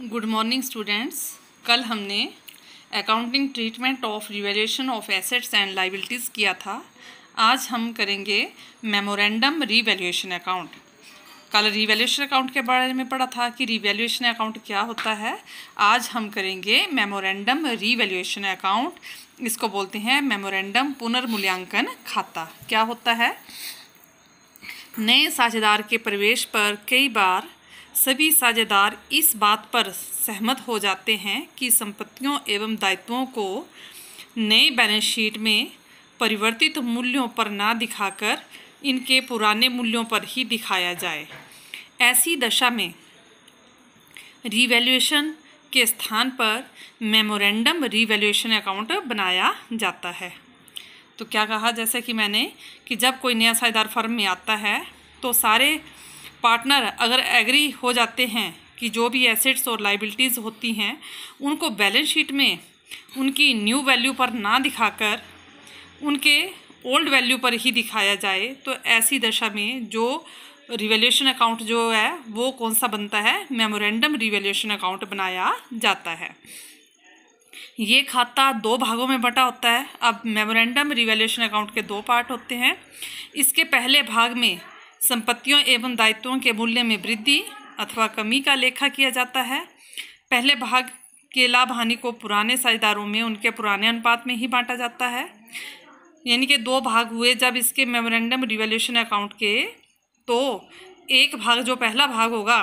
good morning students कल हमने accounting treatment of revaluation of assets and liabilities किया था आज हम करेंगे मेमोरेंडम रीवैल्यूएशन अकाउंट कल रिवेल्यूशन अकाउंट के बारे में पढ़ा था कि रिवेल्यूशन अकाउंट क्या होता है आज हम करेंगे मेमोरेंडम रीवैल्यूएशन अकाउंट इसको बोलते हैं मेमोरेंडम पुनर्मूल्यांकन खाता क्या होता है नए साझेदार के प्रवेश पर कई बार सभी साझेदार इस बात पर सहमत हो जाते हैं कि संपत्तियों एवं दायित्वों को नए बैलेंस शीट में परिवर्तित मूल्यों पर ना दिखाकर इनके पुराने मूल्यों पर ही दिखाया जाए ऐसी दशा में रीवैल्यूएशन के स्थान पर मेमोरेंडम रिवैल्यूएशन अकाउंट बनाया जाता है तो क्या कहा जैसे कि मैंने कि जब कोई नया साझेदार फर्म में आता है तो सारे पार्टनर अगर एग्री हो जाते हैं कि जो भी एसेट्स और लाइबिलिटीज़ होती हैं उनको बैलेंस शीट में उनकी न्यू वैल्यू पर ना दिखाकर उनके ओल्ड वैल्यू पर ही दिखाया जाए तो ऐसी दशा में जो रिवेल्यूशन अकाउंट जो है वो कौन सा बनता है मेमोरेंडम रिवेल्यूशन अकाउंट बनाया जाता है ये खाता दो भागों में बटा होता है अब मेमोरेंडम रिवेल्यूशन अकाउंट के दो पार्ट होते हैं इसके पहले भाग में संपत्तियों एवं दायित्वों के मूल्य में वृद्धि अथवा कमी का लेखा किया जाता है पहले भाग के लाभ हानि को पुराने साझेदारों में उनके पुराने अनुपात में ही बांटा जाता है यानी कि दो भाग हुए जब इसके मेमोरेंडम रिवोल्यूशन अकाउंट के तो एक भाग जो पहला भाग होगा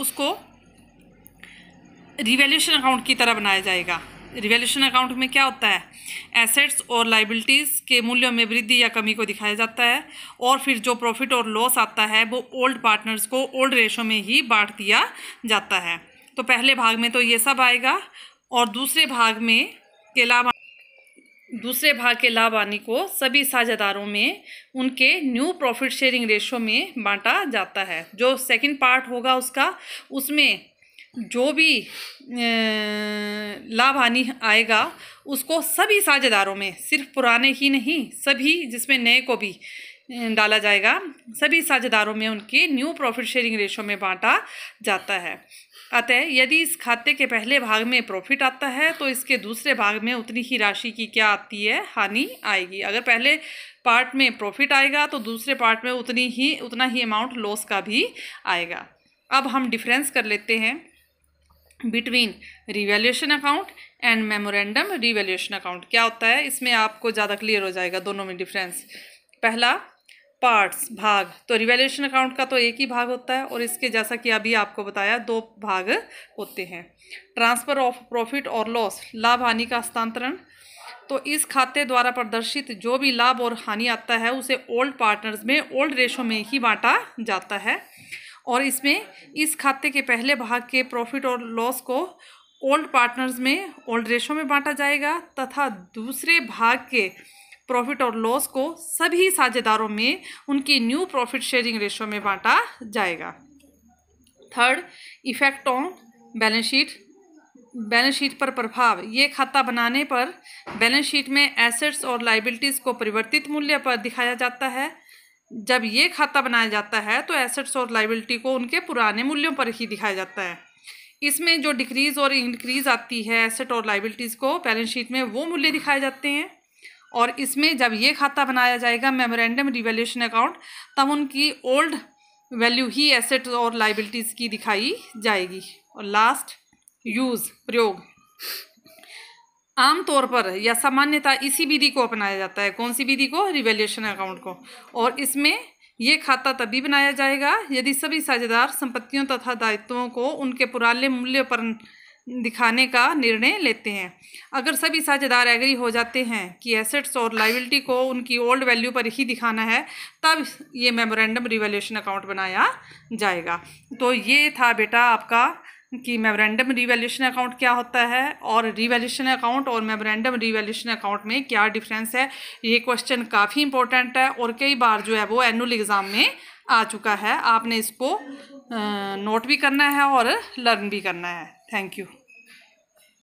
उसको रिवोल्यूशन अकाउंट की तरह बनाया जाएगा रिवेल्यूशन अकाउंट में क्या होता है एसेट्स और लाइबिलिटीज़ के मूल्यों में वृद्धि या कमी को दिखाया जाता है और फिर जो प्रॉफिट और लॉस आता है वो ओल्ड पार्टनर्स को ओल्ड रेशो में ही बांट दिया जाता है तो पहले भाग में तो ये सब आएगा और दूसरे भाग में के लाभ दूसरे भाग के लाभ आने को सभी साझेदारों में उनके न्यू प्रॉफिट शेयरिंग रेशो में बांटा जाता है जो सेकंड पार्ट होगा उसका उसमें जो भी लाभ हानि आएगा उसको सभी साझेदारों में सिर्फ पुराने ही नहीं सभी जिसमें नए को भी डाला जाएगा सभी साझेदारों में उनके न्यू प्रॉफिट शेयरिंग रेशो में बांटा जाता है अतः यदि इस खाते के पहले भाग में प्रॉफिट आता है तो इसके दूसरे भाग में उतनी ही राशि की क्या आती है हानि आएगी अगर पहले पार्ट में प्रॉफिट आएगा तो दूसरे पार्ट में उतनी ही उतना ही अमाउंट लॉस का भी आएगा अब हम डिफरेंस कर लेते हैं between revaluation account and memorandum revaluation account क्या होता है इसमें आपको ज़्यादा क्लियर हो जाएगा दोनों में डिफरेंस पहला पार्ट्स भाग तो रिवेल्यूशन अकाउंट का तो एक ही भाग होता है और इसके जैसा कि अभी आपको बताया दो भाग होते हैं ट्रांसफ़र ऑफ प्रॉफिट और लॉस लाभ हानि का हस्तांतरण तो इस खाते द्वारा प्रदर्शित जो भी लाभ और हानि आता है उसे ओल्ड पार्टनर्स में ओल्ड रेशो में ही बांटा जाता है और इसमें इस खाते के पहले भाग के प्रॉफिट और लॉस को ओल्ड पार्टनर्स में ओल्ड रेशो में बांटा जाएगा तथा दूसरे भाग के प्रॉफिट और लॉस को सभी साझेदारों में उनकी न्यू प्रॉफिट शेयरिंग रेशो में बांटा जाएगा third effect on balance sheet balance sheet पर प्रभाव ये खाता बनाने पर बैलेंस शीट में एसेट्स और लाइबिलिटीज़ को परिवर्तित मूल्य पर दिखाया जाता है जब ये खाता बनाया जाता है तो एसेट्स और लाइबिलिटी को उनके पुराने मूल्यों पर ही दिखाया जाता है इसमें जो डिक्रीज़ और इंक्रीज़ आती है एसेट और लाइबिलिटीज़ को बैलेंस शीट में वो मूल्य दिखाए जाते हैं और इसमें जब ये खाता बनाया जाएगा मेमोरेंडम रिवेल्यूशन अकाउंट तब उनकी ओल्ड वैल्यू ही एसेट और लाइबिलिटीज़ की दिखाई जाएगी और लास्ट यूज़ प्रयोग आमतौर पर या सामान्यतः इसी विधि को अपनाया जाता है कौन सी विधि को रिवेल्यूशन अकाउंट को और इसमें ये खाता तभी बनाया जाएगा यदि सभी साझेदार संपत्तियों तथा दायित्वों को उनके पुराने मूल्य पर दिखाने का निर्णय लेते हैं अगर सभी साझेदार एग्री हो जाते हैं कि एसेट्स और लाइबिलिटी को उनकी ओल्ड वैल्यू पर ही दिखाना है तब ये मेमोरेंडम रिवेल्यूशन अकाउंट बनाया जाएगा तो ये था बेटा आपका कि मेमोरेंडम रिवेल्यूशन अकाउंट क्या होता है और रिवेल्यूशन अकाउंट और मेमोरेंडम रिवेल्यूशन अकाउंट में क्या डिफरेंस है ये क्वेश्चन काफ़ी इंपॉर्टेंट है और कई बार जो है वो एनुअल एग्ज़ाम में आ चुका है आपने इसको नोट भी करना है और लर्न भी करना है थैंक यू